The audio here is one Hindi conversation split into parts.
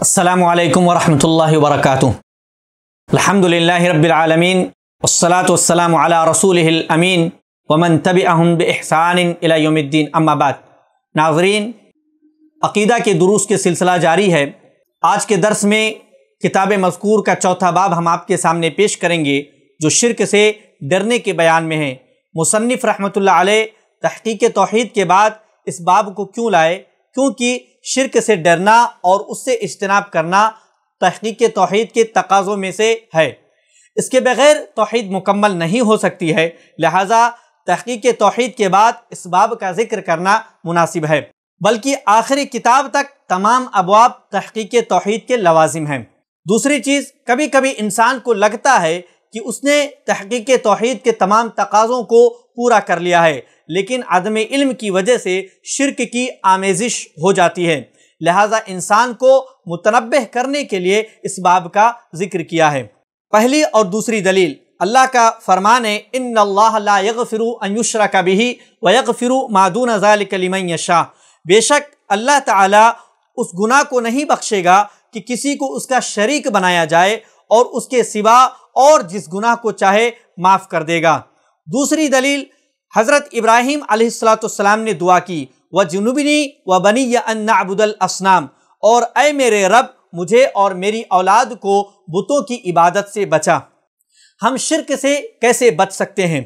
अल्लाम वरहमल वर्क अलहमदिल्ला रबालमीन वसलातम रसूलमीन वमन तब अहम बहसानद्दीन अम्माबाद नाजरीन अकीदा के दुरुस के सिलसिला जारी है आज के दर्स में किताब मजकूर का चौथा बाब हम आपके सामने पेश करेंगे जो शिरक से डरने के बयान में है मुसनफ़ रहमत तहकीक तोहद के बाद इस बाब को क्यों लाए क्योंकि शिरक से डरना और उससे इज्तनाब करना तहकीक तोहद के तकाज़ों में से है इसके बगैर तोहद मुकम्मल नहीं हो सकती है लिहाजा तहकीक तोहद के बाद इस बाब का जिक्र करना मुनासिब है बल्कि आखिरी किताब तक तमाम अबाब तहकीक तोहद के लवाजिम हैं दूसरी चीज़ कभी कभी इंसान को लगता है कि उसने तहकीक तोहद के तमाम तकाज़ों को पूरा कर लिया है लेकिन आदम इल्म की वजह से शिरक की आमेजिश हो जाती है लिहाजा इंसान को मुतनब करने के लिए इस बाब का जिक्र किया है पहली और दूसरी दलील अल्लाह का फरमान है इन अल्लाह फिरू अयुशरा का भी वयक फिरू मादून कलिमय शाह बेशक अल्लाह ताला उस गुनाह को नहीं बख्शेगा कि किसी को उसका शरीक बनाया जाए और उसके सिवा और जिस गुनाह को चाहे माफ़ कर देगा दूसरी दलील हज़रत इब्राहिम अलैहिस्सलाम ने दुआ की व जुनूबिनी व बनी अन्नाबुदल असनाम और अय मेरे रब मुझे और मेरी औलाद को बुतों की इबादत से बचा हम शिरक से कैसे बच सकते हैं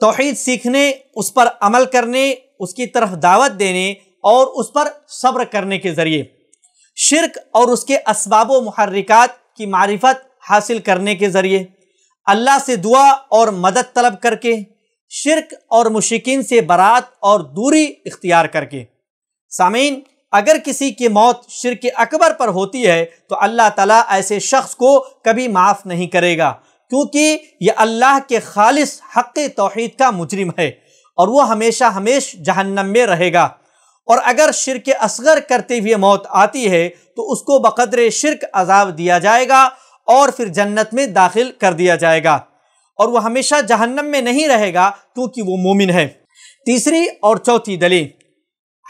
तोहहीद सीखने उस पर अमल करने उसकी तरफ दावत देने और उस पर सब्र करने के ज़रिए शिरक और उसके इसबाब महरिकात की मारिफत हासिल करने के ज़रिए अल्लाह से दुआ और मदद तलब करके शिरक और मुशिकिन से बारात और दूरी इख्तियार करके सामीन अगर किसी की मौत शिरक अकबर पर होती है तो अल्लाह ताला ऐसे शख्स को कभी माफ़ नहीं करेगा क्योंकि यह अल्लाह के खालिश हक़ तोहद का मुजरिम है और वह हमेशा हमेश जहन्नम में रहेगा और अगर शिरक असगर करते हुए मौत आती है तो उसको बकदर शिरक अजाब दिया जाएगा और फिर जन्नत में दाखिल कर दिया जाएगा और वह हमेशा जहन्नम में नहीं रहेगा क्योंकि वो मोमिन है तीसरी और चौथी दलील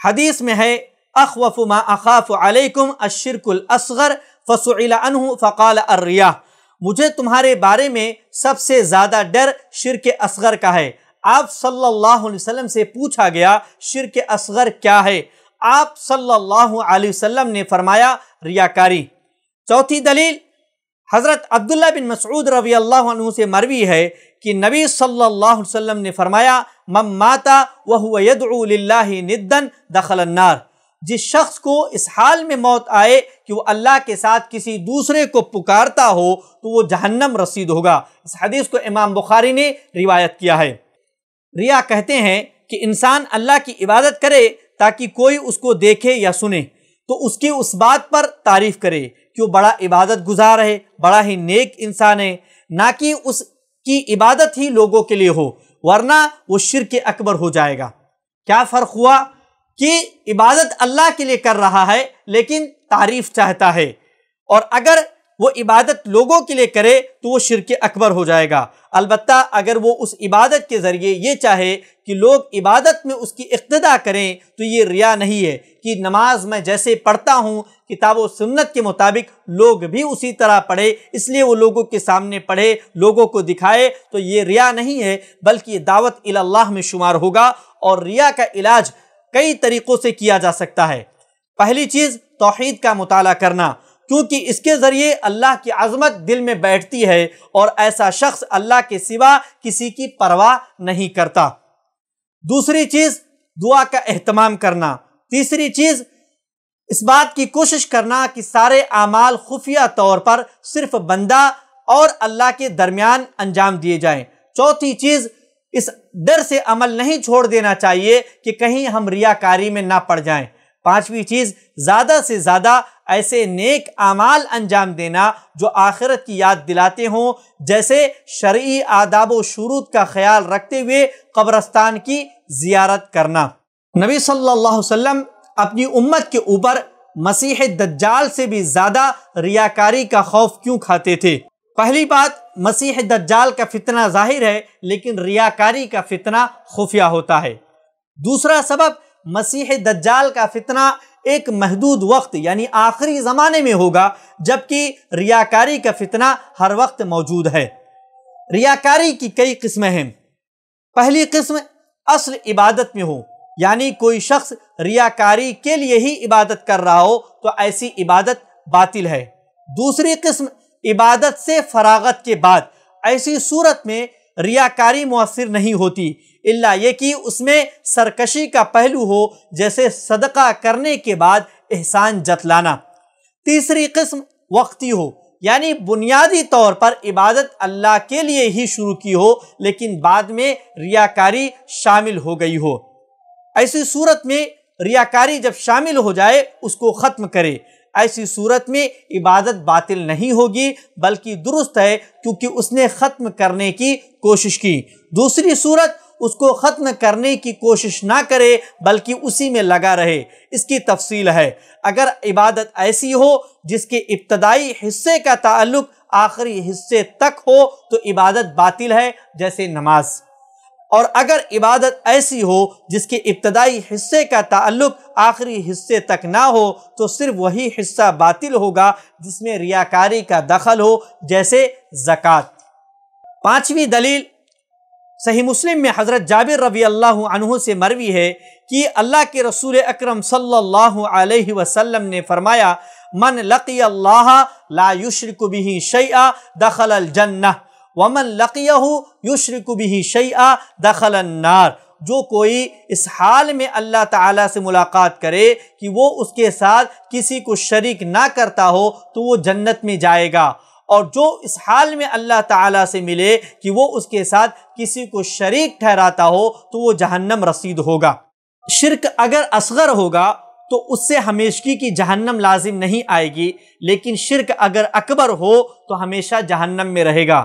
हदीस में है अखवफ मा अखाफ अलैकुम अशिरकुल असगर फसुलहू फ़काल अर्रिया मुझे तुम्हारे बारे में सबसे ज़्यादा डर शिरक असगर का है आप सल्लल्लाहु अलैहि वसल्लम से पूछा गया शिरक असगर क्या है आप सल्लल्लाहु अलैहि वसल्लम ने फरमाया रियाकारी चौथी दलील हज़रत अब्दुल्ला बिन मसूद रवी अल्लाह से मरवी है कि नबी सल्लल्लाहु अलैहि वसल्लम ने फरमाया मम माता वह निद्दन दखलन्नार जिस शख्स को इस हाल में मौत आए कि वो अल्लाह के साथ किसी दूसरे को पुकारता हो तो वो जहन्नम रसीद होगा इस हदीस को इमाम बुखारी ने रिवायत किया है रिया कहते हैं कि इंसान अल्लाह की इबादत करे ताकि कोई उसको देखे या सुने तो उसकी उस बात पर तारीफ़ करे कि वो बड़ा इबादत गुजार है बड़ा ही नेक इंसान है ना कि उसकी इबादत ही लोगों के लिए हो वरना वो शिर के अकबर हो जाएगा क्या फ़र्क हुआ कि इबादत अल्लाह के लिए कर रहा है लेकिन तारीफ़ चाहता है और अगर वो इबादत लोगों के लिए करे तो वो शिरक अकबर हो जाएगा अलबत् अगर वो उस इबादत के ज़रिए ये चाहे कि लोग इबादत में उसकी इक्तदा करें तो ये रिया नहीं है कि नमाज मैं जैसे पढ़ता हूँ किताब सुन्नत के मुताबिक लोग भी उसी तरह पढ़े इसलिए वो लोगों के सामने पढ़े लोगों को दिखाए तो ये रिया नहीं है बल्कि ये दावत अल्लाह में शुमार होगा और रिया का इलाज कई तरीक़ों से किया जा सकता है पहली चीज़ तोहद का मताल करना क्योंकि इसके ज़रिए अल्लाह की अजमत दिल में बैठती है और ऐसा शख्स अल्लाह के सिवा किसी की परवाह नहीं करता दूसरी चीज़ दुआ का अहतमाम करना तीसरी चीज़ इस बात की कोशिश करना कि सारे आमाल खुफिया तौर पर सिर्फ बंदा और अल्लाह के दरमियान अंजाम दिए जाएं। चौथी चीज़ इस डर से अमल नहीं छोड़ देना चाहिए कि कहीं हम रियाकारी में ना पड़ जाएं। पांचवी चीज ज्यादा से ज्यादा ऐसे नेक अमाल अंजाम देना जो आखिरत की याद दिलाते हों जैसे शर्य आदाब व शुरूत का ख्याल रखते हुए कब्रस्तान की जियारत करना नबी सल्लल्लाहु अलैहि वसल्लम अपनी उम्मत के ऊपर मसीह दज्जाल से भी ज़्यादा रियाकारी का खौफ क्यों खाते थे पहली बात मसीह दज्जाल का फितना जाहिर है लेकिन रियाकारी का फितना खुफिया होता है दूसरा सबब मसीह दज्जाल का फितना एक महदूद वक्त यानी आखिरी ज़माने में होगा जबकि रियाकारी का फितना हर वक्त मौजूद है रियाकारी की कई किस्में हैं पहली किस्म असल इबादत में हो यानी कोई शख्स रियाकारी के लिए ही इबादत कर रहा हो तो ऐसी इबादत बातिल है दूसरी किस्म इबादत से फरागत के बाद ऐसी सूरत में रियाकारी मौसर नहीं होती इल्ला ये कि उसमें सरकशी का पहलू हो जैसे सदका करने के बाद एहसान जतलाना तीसरी किस्म वक्ती हो यानी बुनियादी तौर पर इबादत अल्लाह के लिए ही शुरू की हो लेकिन बाद में रियाकारी शामिल हो गई हो ऐसी सूरत में रियाकारी जब शामिल हो जाए उसको ख़त्म करे ऐसी सूरत में इबादत बातिल नहीं होगी बल्कि दुरुस्त है क्योंकि उसने ख़त्म करने की कोशिश की दूसरी सूरत उसको ख़त्म करने की कोशिश ना करे बल्कि उसी में लगा रहे इसकी तफसील है अगर इबादत ऐसी हो जिसके इब्तदाई हिस्से का ताल्लुक आखिरी हिस्से तक हो तो इबादत बातिल है जैसे नमाज और अगर इबादत ऐसी हो जिसके इब्तदाई हिस्से का ताल्लुक आखिरी हिस्से तक ना हो तो सिर्फ वही हिस्सा बातिल होगा जिसमें रियाकारी का दखल हो जैसे ज़क़़त पाँचवीं दलील सही मुस्लिम में हज़रत जाबिर रबी अल्लाह से मरवी है कि अल्लाह के रसूल अक्रम सल्लल्लाहु अलैहि ने फरमाया मन लकी अल्लाह ला युशरक बिही शैआ दखल अलजन्ना वमन लकियहु युशरक बिही शैआ दखल अन्नार जो कोई इस हाल में अल्लाह ताला से मुलाकात करे कि वो उसके साथ किसी को शरीक ना करता हो तो वो जन्नत में जाएगा और जो इस हाल में अल्लाह ताला से मिले कि वो उसके साथ किसी को शरीक ठहराता हो तो वो जहन्नम रसीद होगा शिरक अगर असगर होगा तो उससे हमेशगी की जहन्नम लाजिम नहीं आएगी लेकिन शिरक अगर अकबर हो तो हमेशा जहन्नम में रहेगा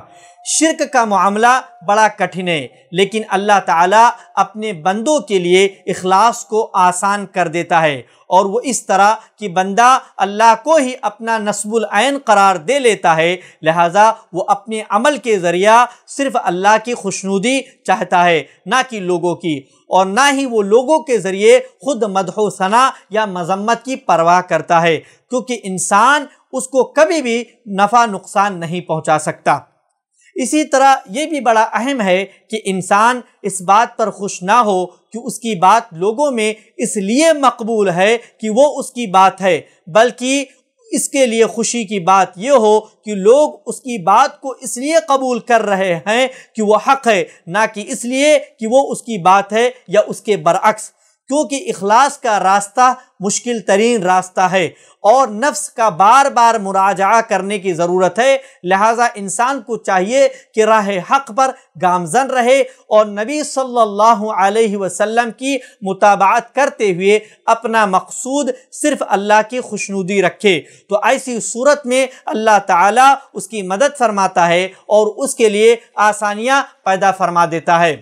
शिरक का मामला बड़ा कठिन है लेकिन अल्लाह ताला अपने बंदों के लिए इखलास को आसान कर देता है और वो इस तरह कि बंदा अल्लाह को ही अपना नस्बुल आयन करार दे लेता है लिहाजा वो अपने अमल के ज़रिया सिर्फ़ अल्लाह की खुशनुदी चाहता है ना कि लोगों की और ना ही वो लोगों के ज़रिए ख़ुद मदहोसना या मजम्मत की परवाह करता है क्योंकि इंसान उसको कभी भी नफ़ा नुकसान नहीं पहुंचा सकता इसी तरह ये भी बड़ा अहम है कि इंसान इस बात पर खुश ना हो कि उसकी बात लोगों में इसलिए मकबूल है कि वो उसकी बात है बल्कि इसके लिए खुशी की बात यह हो कि लोग उसकी बात को इसलिए कबूल कर रहे हैं कि वो हक़ है ना कि इसलिए कि वो उसकी बात है या उसके बरअक्स क्योंकि इखलास का रास्ता मुश्किल तरीन रास्ता है और नफ्स का बार बार मुराजा करने की ज़रूरत है लिहाजा इंसान को चाहिए कि राह हक पर गामजन रहे और नबी सल्लल्लाहु अलैहि वसल्लम की मुताबात करते हुए अपना मकसूद सिर्फ अल्लाह की खुशनुदी रखे तो ऐसी सूरत में अल्लाह ताला उसकी मदद फरमाता है और उसके लिए आसानियाँ पैदा फरमा देता है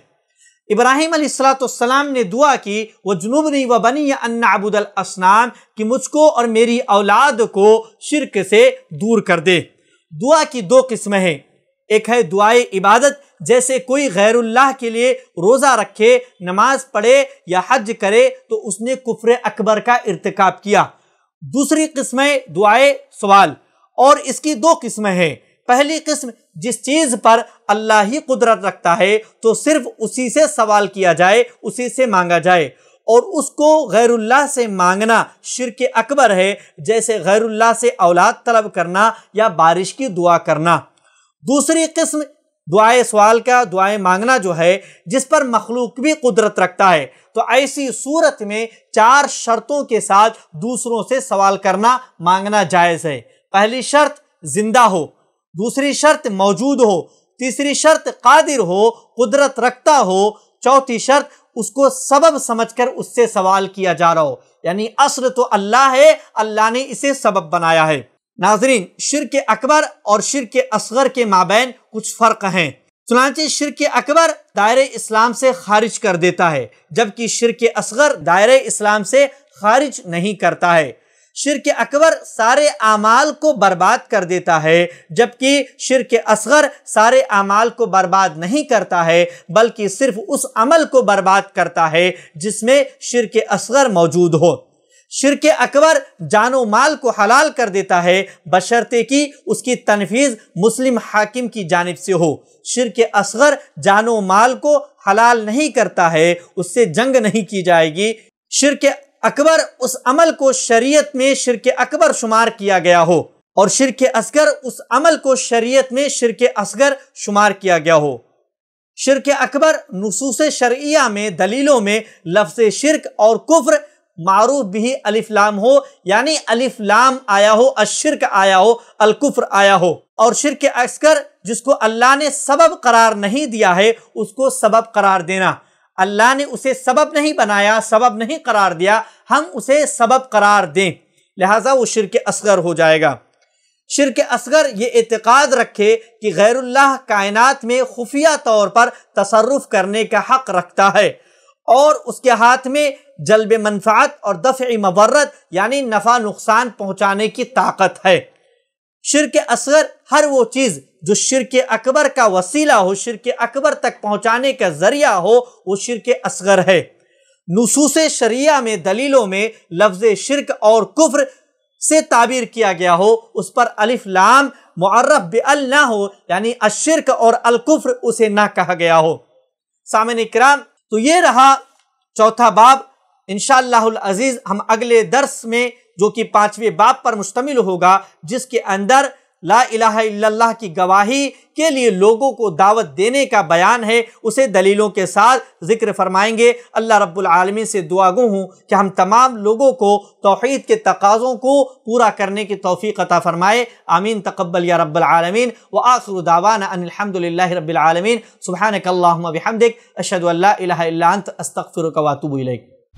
इब्राहिम सलाम ने दुआ की वह जुनूब नहीं व बनी अबूदल असनाम कि मुझको और मेरी औलाद को शिरक से दूर कर दे दुआ की दो किस्में हैं एक है दुआए इबादत जैसे कोई गैरुल्लाह के लिए रोज़ा रखे नमाज पढ़े या हज करे तो उसने कुफर अकबर का इरतकब किया दूसरी किस्में दुआए सवाल और इसकी दो किस्में हैं पहली किस्म जिस चीज पर अल्लाह ही कुदरत रखता है तो सिर्फ उसी से सवाल किया जाए उसी से मांगा जाए और उसको गैरुल्लाह से मांगना शिरक अकबर है जैसे गैरुल्लाह से औलाद तलब करना या बारिश की दुआ करना दूसरी किस्म दुआए सवाल का दुआए मांगना जो है जिस पर मखलूक भी कुदरत रखता है तो ऐसी सूरत में चार शर्तों के साथ दूसरों से सवाल करना मांगना जायज़ है पहली शर्त जिंदा हो दूसरी शर्त मौजूद हो तीसरी शर्त कादिर हो कुदरत रखता हो चौथी शर्त उसको सबब समझकर उससे सवाल किया जा रहा हो यानी असल तो अल्लाह है अल्लाह ने इसे सबब बनाया है नाजरीन शिर के अकबर और शिर के असगर के माबेन कुछ फ़र्क हैं चुनाचे शिर के अकबर दायरे इस्लाम से खारिज कर देता है जबकि शिर के असगर दायरे इस्लाम से खारिज नहीं करता है शिरक अकबर सारे आमाल को बर्बाद कर देता है जबकि शिरक असगर सारे आमाल को बर्बाद नहीं करता है बल्कि सिर्फ उस अमल को बर्बाद करता है जिसमें शिरक असगर मौजूद हो शिरक अकबर जानो माल को हलाल कर देता है बशर्ते कि उसकी तनफीज मुस्लिम हाकिम की जानब से हो शिर असगर जानो माल को हलाल नहीं करता है उससे जंग नहीं की जाएगी शिरक अकबर उस अमल को शरीयत में शिरक अकबर शुमार किया गया हो और शिर असगर उस अमल को शरीयत में शिरक असगर शुमार किया गया हो शिर अकबर नसूस शरिया में दलीलों में लफ्ज शिरक और कुफ्र मारूफ भी अलिफ्लाम हो यानी अलिफ्लाम आया हो अशिरक आया हो अलकुफ्र आया हो और शिर असगर जिसको अल्लाह ने सबब करार नहीं दिया है उसको सबब करार देना अल्लाह ने उसे सबब नहीं बनाया सबब नहीं करार दिया हम उसे सबब करार दें लिहाजा वो शिरक असगर हो जाएगा शिरक असगर ये एतक़ाद रखे कि गैरुल्लाह कायनात में खुफिया तौर पर तसरफ़ करने का हक़ रखता है और उसके हाथ में जलब मनफात और दफ़ मबरत यानी नफ़ा नुकसान पहुँचाने की ताकत है शिरक असगर हर वो चीज़ जो शिर के अकबर का वसीला हो शिर के अकबर तक पहुंचाने का जरिया हो वो शिर के असगर है नसूस शरिया में दलीलों में लफ्ज शिरक और कुफ्र से ताबीर किया गया हो उस पर अलिफ लाम मुआरफ बेअल ना हो यानी अशिरक और अलकुफ्र उसे ना कहा गया हो सामिन कराम तो ये रहा चौथा बाब इन अजीज हम अगले दर्स में जो कि पांचवें बाब पर मुश्तमिल होगा जिसके अंदर ला इलाहा की गवाही के लिए लोगों को दावत देने का बयान है उसे दलीलों के साथ जिक्र फरमाएंगे अल्लाह रब्बुल आलमीन से दुआ गो हूँ कि हम तमाम लोगों को तोहैद के तकाज़ों को पूरा करने की तोफ़ी अता फ़रमाए आमीन तकबल या रब्बल आलमीन व आखिर दावाना अनिलहमदिल्ला रब्बिल आलमीन सुबहान कल्लाहमदिक अशद अल्ला अस्तफ़िर वातुब